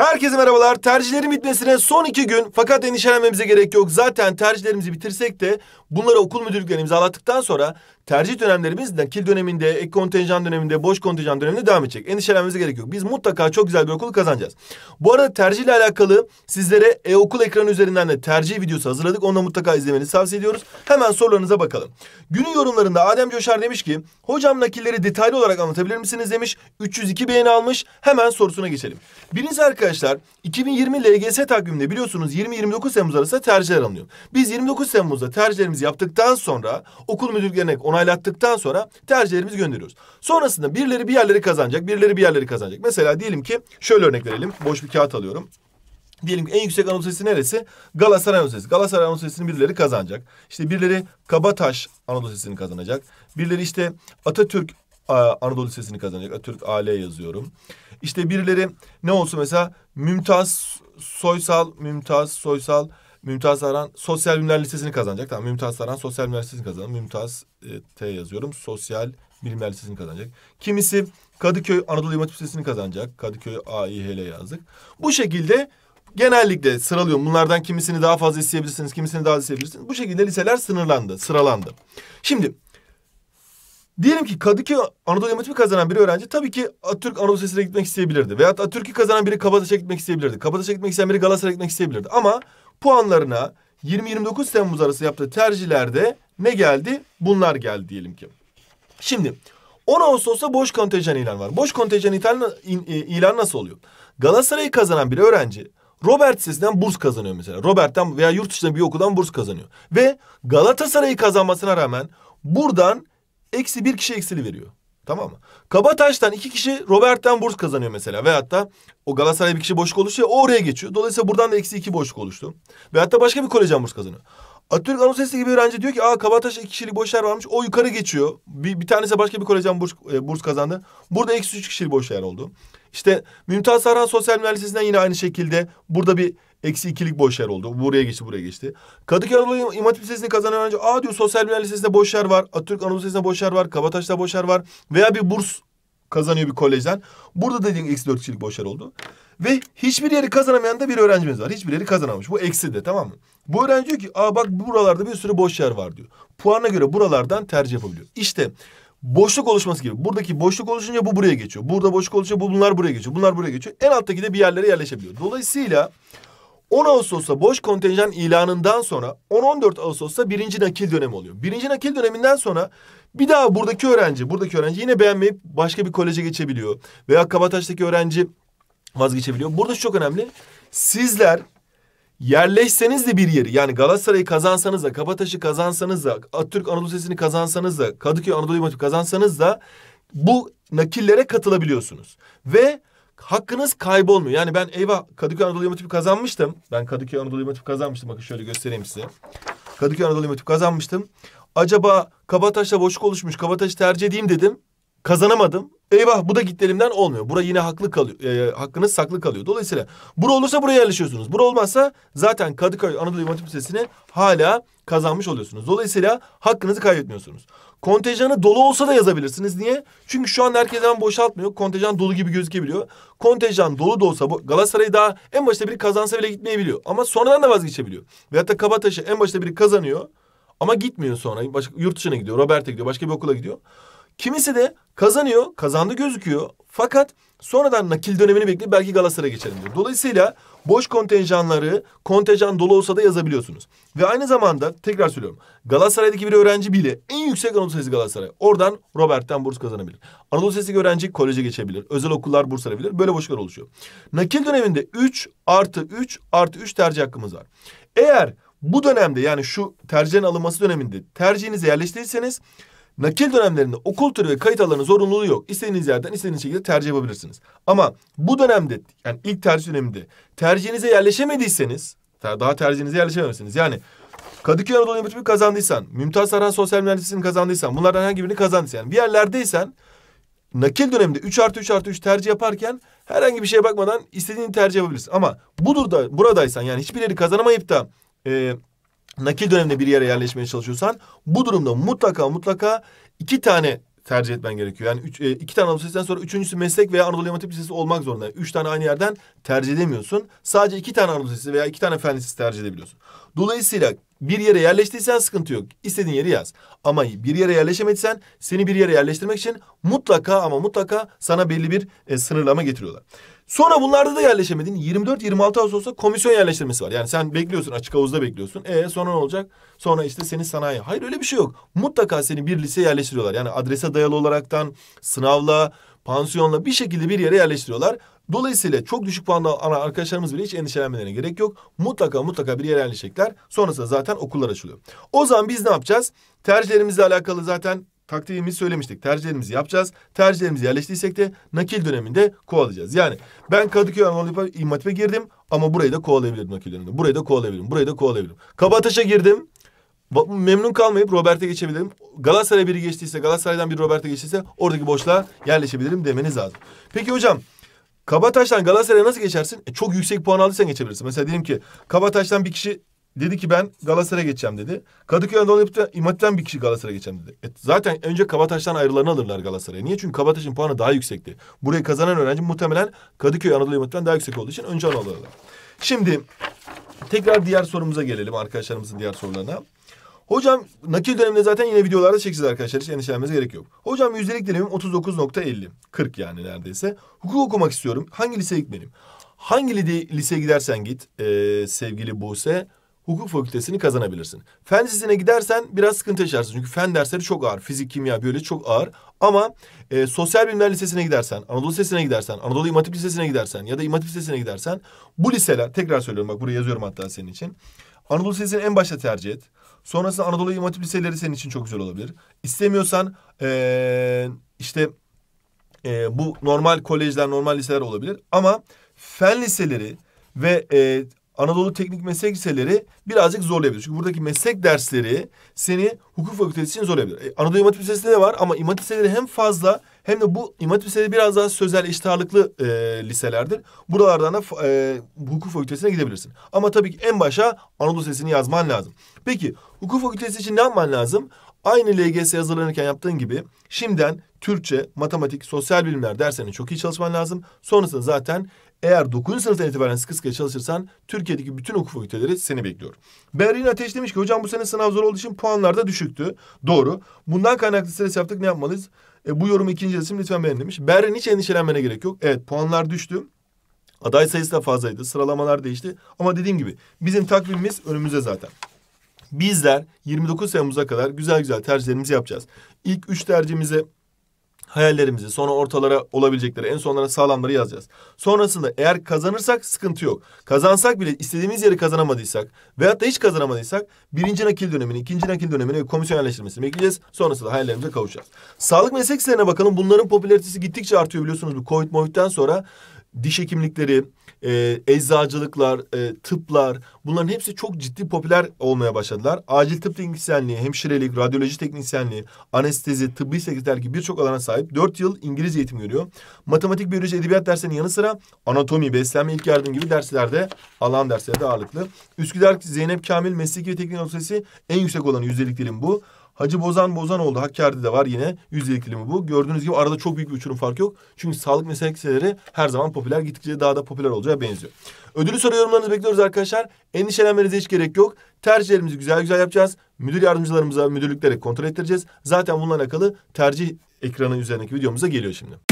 Herkese merhabalar. Tercihlerin bitmesine son iki gün fakat endişelenmemize gerek yok. Zaten tercihlerimizi bitirsek de bunları okul müdürlükleri imzalattıktan sonra tercih dönemlerimiz nakil döneminde, ek kontenjan döneminde, boş kontenjan döneminde devam edecek. endişelenmemize gerek yok. Biz mutlaka çok güzel bir okul kazanacağız. Bu arada tercihle alakalı sizlere e-okul ekranı üzerinden de tercih videosu hazırladık. Onu da mutlaka izlemenizi tavsiye ediyoruz. Hemen sorularınıza bakalım. Günün yorumlarında Adem Coşar demiş ki hocam nakilleri detaylı olarak anlatabilir misiniz demiş. 302 beğeni almış. Hemen sorusuna geçelim. Birincisi arkadaşlar 2020 LGS takviminde biliyorsunuz 20-29 Temmuz arasında tercihler alınıyor. Biz 29 Temmuz'da tercihlerimizi yaptıktan sonra okul müdürlerine onay imalattıktan sonra tercihlerimizi gönderiyoruz. Sonrasında birileri bir yerleri kazanacak, birileri bir yerleri kazanacak. Mesela diyelim ki şöyle örnek verelim. Boş bir kağıt alıyorum. Diyelim ki en yüksek anons sesi neresi? Galatasaray anons sesi. Galatasaray anons sesini birileri kazanacak. İşte birileri Kabataş anons sesini kazanacak. Birileri işte Atatürk Anadolu sesini kazanacak. Atatürk AL yazıyorum. İşte birileri ne olsun mesela Mümtaz Soysal, Mümtaz Soysal Mümtaz Aran Sosyal Bilimler Lisesi'ni kazanacak. Tamam Mümtaz Aran Sosyal Bilimler Lisesi'ni kazanacak. Mümtaz e, T yazıyorum. Sosyal Bilimler Lisesi'ni kazanacak. Kimisi Kadıköy Anadolu İmam Lisesi'ni kazanacak. Kadıköy AİHL yazdık. Bu şekilde genellikle sıralıyorum. Bunlardan kimisini daha fazla isteyebilirsiniz, kimisini daha az isteyebilirsiniz. Bu şekilde liseler sınırlandı, sıralandı. Şimdi diyelim ki Kadıköy Anadolu Yematibi kazanan bir öğrenci tabii ki Atatürk Anadolu Lisesi'ne gitmek isteyebilirdi. Veyahut Atatürk'ü kazanan biri Kabataş'a gitmek isteyebilirdi. Kabataş'a gitmek isteyen biri Galatasaray'a gitmek isteyebilirdi. Ama puanlarına 20-29 Temmuz arası yaptığı tercihlerde ne geldi? Bunlar geldi diyelim ki. Şimdi 10 Ağustos'ta boş kontenjan ilan var. Boş kontenjan ilan, e, nasıl oluyor? Galatasaray'ı kazanan bir öğrenci Robert Lisesi'nden burs kazanıyor mesela. Robert'ten veya yurt dışında bir okuldan burs kazanıyor. Ve Galatasaray'ı kazanmasına rağmen buradan eksi bir kişi eksili veriyor. Tamam mı? Kabataş'tan iki kişi Robert'ten burs kazanıyor mesela. Veyahut hatta o Galatasaray bir kişi boşluk oluşuyor. O oraya geçiyor. Dolayısıyla buradan da eksi iki boşluk oluştu. Veyahut hatta başka bir kolejden burs kazanıyor. Atatürk Anonsesi gibi öğrenci diyor ki aa Kabataş iki kişilik boş yer varmış. O yukarı geçiyor. Bir, bir tanesi başka bir kolejden burs, e, burs kazandı. Burada eksi üç kişilik boş yer oldu. İşte Mümtaz Sarhan Sosyal Mühendisliğinden yine aynı şekilde burada bir Eksi ikilik boş yer oldu. Buraya geçti, buraya geçti. Kadıköy Anadolu İmam Hatip Lisesi'ni kazanan öğrenci... ...aa diyor Sosyal Bilimler Lisesi'nde boş yer var. Atatürk Anadolu Lisesi'nde boş yer var. Kabataş'ta boş yer var. Veya bir burs kazanıyor bir kolejden. Burada dediğim eksi dört kişilik boş yer oldu. Ve hiçbir yeri kazanamayan da bir öğrencimiz var. Hiçbir yeri kazanamamış. Bu eksi de tamam mı? Bu öğrenci diyor ki aa bak buralarda bir sürü boş yer var diyor. Puana göre buralardan tercih yapabiliyor. İşte boşluk oluşması gibi. Buradaki boşluk oluşunca bu buraya geçiyor. Burada boşluk oluşunca bu bunlar buraya geçiyor. Bunlar buraya geçiyor. En alttaki de bir yerlere yerleşebiliyor. Dolayısıyla 10 Ağustos'ta boş kontenjan ilanından sonra 10-14 Ağustos'ta birinci nakil dönemi oluyor. Birinci nakil döneminden sonra bir daha buradaki öğrenci, buradaki öğrenci yine beğenmeyip başka bir koleje geçebiliyor. Veya Kabataş'taki öğrenci vazgeçebiliyor. Burada çok önemli. Sizler yerleşseniz de bir yeri yani Galatasaray'ı kazansanız da Kabataş'ı kazansanız da Atatürk Anadolu Sesi'ni kazansanız da Kadıköy Anadolu Yumuşak kazansanız da bu nakillere katılabiliyorsunuz. Ve hakkınız kaybolmuyor. Yani ben eyvah Kadıköy Anadolu Yamatıp'ı kazanmıştım. Ben Kadıköy Anadolu Yamatıp'ı kazanmıştım. Bakın şöyle göstereyim size. Kadıköy Anadolu Yamatıp'ı kazanmıştım. Acaba kabataşla boşluk oluşmuş. Kabataş'ı tercih edeyim dedim. Kazanamadım. Eyvah bu da gitti elimden olmuyor. Bura yine haklı kalıyor. E, hakkınız saklı kalıyor. Dolayısıyla bura olursa buraya yerleşiyorsunuz. Bura olmazsa zaten Kadıköy Anadolu İmam Hatip Lisesi'ni hala kazanmış oluyorsunuz. Dolayısıyla hakkınızı kaybetmiyorsunuz. Kontenjanı dolu olsa da yazabilirsiniz. Niye? Çünkü şu an herkes hemen boşaltmıyor. Kontenjan dolu gibi gözükebiliyor. Kontenjan dolu da olsa Galatasaray daha en başta biri kazansa bile gitmeyebiliyor. Ama sonradan da vazgeçebiliyor. Veyahut da Kabataş'ı en başta biri kazanıyor. Ama gitmiyor sonra. Başka, yurt dışına gidiyor. Robert'e gidiyor. Başka bir okula gidiyor. Kimisi de kazanıyor, kazandı gözüküyor. Fakat sonradan nakil dönemini bekleyip belki Galatasaray'a geçelim diyor. Dolayısıyla boş kontenjanları kontenjan dolu olsa da yazabiliyorsunuz. Ve aynı zamanda tekrar söylüyorum. Galatasaray'daki bir öğrenci bile en yüksek Anadolu Sesi Galatasaray. Oradan Robert'ten burs kazanabilir. Anadolu Sesi öğrenci koleje geçebilir. Özel okullar burs alabilir. Böyle boşluklar oluşuyor. Nakil döneminde 3 artı 3 artı 3 tercih hakkımız var. Eğer bu dönemde yani şu tercihin alınması döneminde tercihinizi yerleştirirseniz Nakil dönemlerinde okul türü ve kayıt alanı zorunluluğu yok. İstediğiniz yerden istediğiniz şekilde tercih yapabilirsiniz. Ama bu dönemde yani ilk tercih döneminde tercihinize yerleşemediyseniz daha tercihinize yerleşememişsiniz. Yani Kadıköy Anadolu Üniversitesi kazandıysan, Mümtaz saran Sosyal Mühendisliğini kazandıysan, bunlardan herhangi birini kazandıysan, yani bir yerlerdeysen nakil döneminde 3 artı 3 artı 3 tercih yaparken herhangi bir şeye bakmadan istediğini tercih yapabilirsin. Ama budur da buradaysan yani hiçbir yeri kazanamayıp da e, nakil dönemde bir yere yerleşmeye çalışıyorsan bu durumda mutlaka mutlaka iki tane tercih etmen gerekiyor. Yani üç, e, iki tane Anadolu sonra üçüncüsü meslek veya Anadolu Yamatip Lisesi olmak zorunda. üç tane aynı yerden tercih edemiyorsun. Sadece iki tane Anadolu Lisesi veya iki tane Fen Lisesi tercih edebiliyorsun. Dolayısıyla bir yere yerleştiysen sıkıntı yok. İstediğin yeri yaz. Ama bir yere yerleşemediysen seni bir yere yerleştirmek için mutlaka ama mutlaka sana belli bir e, sınırlama getiriyorlar. Sonra bunlarda da yerleşemedin. 24-26 Ağustos'ta komisyon yerleştirmesi var. Yani sen bekliyorsun açık havuzda bekliyorsun. E sonra ne olacak? Sonra işte seni sanayi. Hayır öyle bir şey yok. Mutlaka seni bir liseye yerleştiriyorlar. Yani adrese dayalı olaraktan sınavla pansiyonla bir şekilde bir yere yerleştiriyorlar. Dolayısıyla çok düşük puanlı arkadaşlarımız bile hiç endişelenmelerine gerek yok. Mutlaka mutlaka bir yere yerleşecekler. Sonrasında zaten okullar açılıyor. O zaman biz ne yapacağız? Tercihlerimizle alakalı zaten taktiğimizi söylemiştik. Tercihlerimizi yapacağız. Tercihlerimizi yerleştiysek de nakil döneminde kovalayacağız. Yani ben Kadıköy Anadolu İmam girdim ama burayı da kovalayabilirim nakil döneminde. Burayı da kovalayabilirim. Burayı da kovalayabilirim. Kabataş'a girdim. Memnun kalmayıp Robert'e geçebilirim. Galatasaray biri geçtiyse, Galatasaray'dan bir Robert'e geçtiyse oradaki boşluğa yerleşebilirim demeniz lazım. Peki hocam Kabataş'tan Galatasaray'a nasıl geçersin? E, çok yüksek puan aldıysan geçebilirsin. Mesela diyelim ki Kabataş'tan bir kişi dedi ki ben Galatasaray'a geçeceğim dedi. Kadıköy Anadolu İmati'den bir kişi Galatasaray'a geçeceğim dedi. E, zaten önce Kabataş'tan ayrılarını alırlar Galatasaray'a. Niye? Çünkü Kabataş'ın puanı daha yüksekti. Burayı kazanan öğrenci muhtemelen Kadıköy Anadolu İmati'den daha yüksek olduğu için önce onu alırlar. Şimdi tekrar diğer sorumuza gelelim arkadaşlarımızın diğer sorularına. Hocam nakil döneminde zaten yine videolarda çekeceğiz arkadaşlar. Hiç endişelenmenize gerek yok. Hocam yüzdelik dilimim 39.50. 40 yani neredeyse. Hukuk okumak istiyorum. Hangi liseye gitmeliyim? Hangi liseye gidersen git e, sevgili Buse hukuk fakültesini kazanabilirsin. Fen lisesine gidersen biraz sıkıntı yaşarsın. Çünkü fen dersleri çok ağır. Fizik, kimya, biyoloji çok ağır. Ama e, sosyal bilimler lisesine gidersen, Anadolu Lisesi'ne gidersen, Anadolu İmam Lisesi'ne gidersen ya da İmam Lisesi'ne gidersen bu liseler tekrar söylüyorum bak buraya yazıyorum hatta senin için. Anadolu Lisesi'ni en başta tercih et. Sonrasında Anadolu İmam Liseleri senin için çok güzel olabilir. İstemiyorsan ee, işte e, bu normal kolejler, normal liseler olabilir. Ama fen liseleri ve e, Anadolu Teknik Meslek Liseleri birazcık zorlayabilir. Çünkü buradaki meslek dersleri seni hukuk fakültesi için zorlayabilir. E, Anadolu İmam Lisesi'nde de var ama İmam Liseleri hem fazla hem de bu İmam Liseleri biraz daha sözel iştiharlıklı e, liselerdir. Buralardan da e, hukuk fakültesine gidebilirsin. Ama tabii ki en başa Anadolu Lisesi'ni yazman lazım. Peki hukuk fakültesi için ne yapman lazım? Aynı LGS hazırlanırken yaptığın gibi şimdiden Türkçe, matematik, sosyal bilimler derslerini çok iyi çalışman lazım. Sonrasında zaten eğer 9. sınıftan itibaren sıkı sıkıya çalışırsan Türkiye'deki bütün hukuk fakülteleri seni bekliyor. Berrin Ateş demiş ki hocam bu sene sınav zor olduğu için puanlar da düşüktü. Doğru. Bundan kaynaklı stres yaptık ne yapmalıyız? E, bu yorum ikinci resim lütfen beğen demiş. Berrin hiç endişelenmene gerek yok. Evet puanlar düştü. Aday sayısı da fazlaydı. Sıralamalar değişti. Ama dediğim gibi bizim takvimimiz önümüze zaten. Bizler 29 Temmuz'a kadar güzel güzel tercihlerimizi yapacağız. İlk üç tercihimize hayallerimizi, sonra ortalara olabilecekleri, en sonlara sağlamları yazacağız. Sonrasında eğer kazanırsak sıkıntı yok. Kazansak bile istediğimiz yeri kazanamadıysak veyahut da hiç kazanamadıysak birinci nakil dönemini, ikinci nakil dönemini komisyon yerleştirmesini bekleyeceğiz. Sonrasında hayallerimize kavuşacağız. Sağlık meslek bakalım. Bunların popülaritesi gittikçe artıyor biliyorsunuz bu Covid-19'dan sonra diş hekimlikleri, e, eczacılıklar, e, tıplar bunların hepsi çok ciddi popüler olmaya başladılar. Acil tıp teknisyenliği, hemşirelik, radyoloji teknisyenliği, anestezi, tıbbi sekreter gibi birçok alana sahip. Dört yıl İngiliz eğitim görüyor. Matematik, biyoloji, edebiyat derslerinin yanı sıra anatomi, beslenme, ilk yardım gibi derslerde alan derslerde ağırlıklı. Üsküdar Zeynep Kamil Mesleki ve Teknik Üniversitesi en yüksek olan yüzdelik dilim bu. Hacı Bozan Bozan oldu. Hakkari'de de var yine. Yüz ikilimi bu. Gördüğünüz gibi arada çok büyük bir uçurum farkı yok. Çünkü sağlık meseleleri her zaman popüler. Gittikçe daha da popüler olacağı benziyor. Ödülü soru yorumlarınızı bekliyoruz arkadaşlar. Endişelenmenize hiç gerek yok. Tercihlerimizi güzel güzel yapacağız. Müdür yardımcılarımıza müdürlüklere kontrol ettireceğiz. Zaten bununla alakalı tercih ekranı üzerindeki videomuza geliyor şimdi.